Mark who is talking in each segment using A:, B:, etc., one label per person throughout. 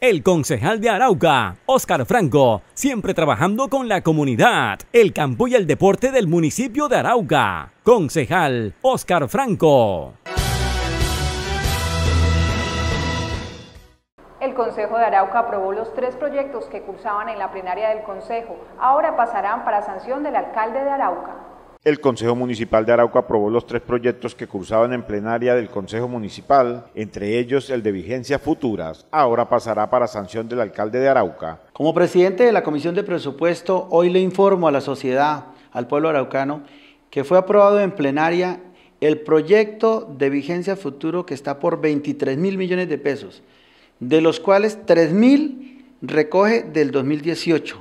A: El concejal de Arauca, Óscar Franco, siempre trabajando con la comunidad, el campo y el deporte del municipio de Arauca. Concejal Óscar Franco.
B: El Consejo de Arauca aprobó los tres proyectos que cursaban en la plenaria del Consejo. Ahora pasarán para sanción del alcalde de Arauca
A: el Consejo Municipal de Arauca aprobó los tres proyectos que cursaban en plenaria del Consejo Municipal, entre ellos el de vigencias futuras. Ahora pasará para sanción del alcalde de Arauca.
B: Como presidente de la Comisión de Presupuesto, hoy le informo a la sociedad, al pueblo araucano, que fue aprobado en plenaria el proyecto de vigencia futuro que está por 23 mil millones de pesos, de los cuales 3 mil recoge del 2018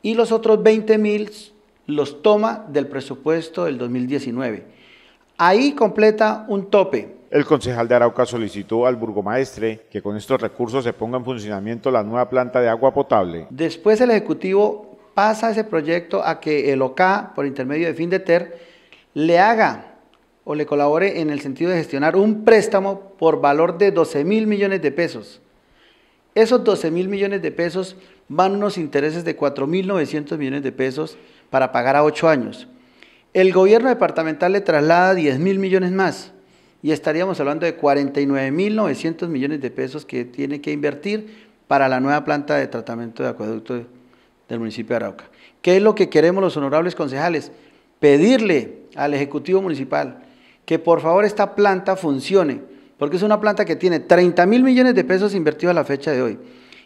B: y los otros 20 mil
A: los toma del presupuesto del 2019. Ahí completa un tope. El concejal de Arauca solicitó al burgomaestre que con estos recursos se ponga en funcionamiento la nueva planta de agua potable. Después el Ejecutivo pasa ese proyecto
B: a que el OCA, por intermedio de FINDETER, le haga o le colabore en el sentido de gestionar un préstamo por valor de 12 mil millones de pesos. Esos 12 mil millones de pesos van unos intereses de 4.900 millones de pesos para pagar a ocho años. El gobierno departamental le traslada 10.000 millones más y estaríamos hablando de 49.900 millones de pesos que tiene que invertir para la nueva planta de tratamiento de acueducto del municipio de Arauca. ¿Qué es lo que queremos los honorables concejales? Pedirle al Ejecutivo Municipal que por favor esta planta funcione, porque es una planta que tiene 30 mil millones de pesos invertidos a la fecha de hoy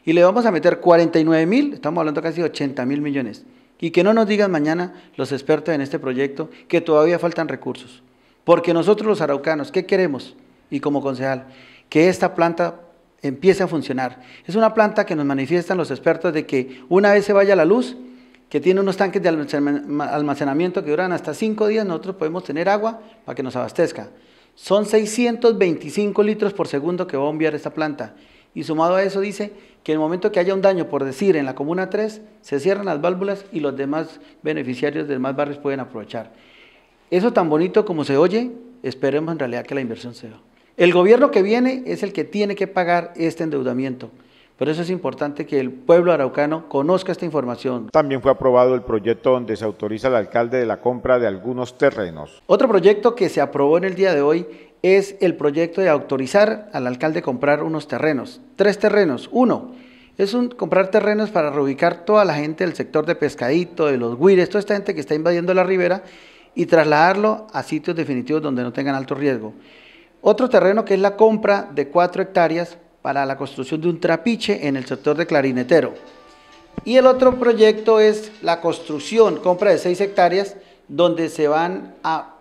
B: y le vamos a meter 49 mil, estamos hablando casi 80 mil millones. Y que no nos digan mañana los expertos en este proyecto que todavía faltan recursos. Porque nosotros los araucanos, ¿qué queremos? Y como concejal, que esta planta empiece a funcionar. Es una planta que nos manifiestan los expertos de que una vez se vaya la luz, que tiene unos tanques de almacenamiento que duran hasta cinco días, nosotros podemos tener agua para que nos abastezca. Son 625 litros por segundo que va a enviar esta planta. Y sumado a eso dice que en el momento que haya un daño, por decir, en la Comuna 3, se cierran las válvulas y los demás beneficiarios de demás barrios pueden aprovechar. Eso tan bonito como se oye, esperemos en realidad que la inversión sea. El gobierno que viene es el que tiene que pagar este endeudamiento.
A: ...pero eso es importante que el pueblo araucano conozca esta información. También fue aprobado el proyecto donde se autoriza al alcalde de la compra de algunos terrenos. Otro proyecto que se aprobó en el
B: día de hoy es el proyecto de autorizar al alcalde comprar unos terrenos. Tres terrenos. Uno, es comprar terrenos para reubicar toda la gente del sector de pescadito, de los guires, toda esta gente que está invadiendo la ribera y trasladarlo a sitios definitivos donde no tengan alto riesgo. Otro terreno que es la compra de cuatro hectáreas para la construcción de un trapiche en el sector de clarinetero. Y el otro proyecto es la construcción, compra de seis hectáreas, donde se van a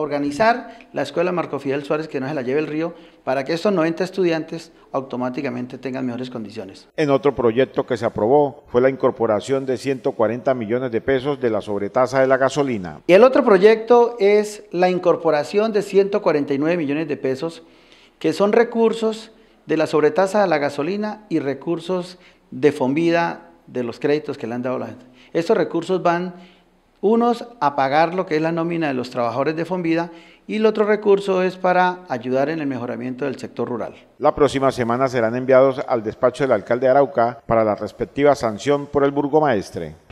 B: organizar la escuela Marco Fidel Suárez que no se la lleve el río para que estos 90 estudiantes automáticamente tengan
A: mejores condiciones. En otro proyecto que se aprobó fue la incorporación de 140 millones de pesos de la sobretasa de la gasolina. Y
B: el otro proyecto es la incorporación de 149 millones de pesos que son recursos de la sobretasa de la gasolina y recursos de Fombida de los créditos que le han dado la gente. Estos recursos van unos a pagar lo que es la nómina de los trabajadores de Fonvida y el otro recurso es para ayudar en el mejoramiento del sector rural.
A: La próxima semana serán enviados al despacho del alcalde de Arauca para la respectiva sanción por el burgomaestre.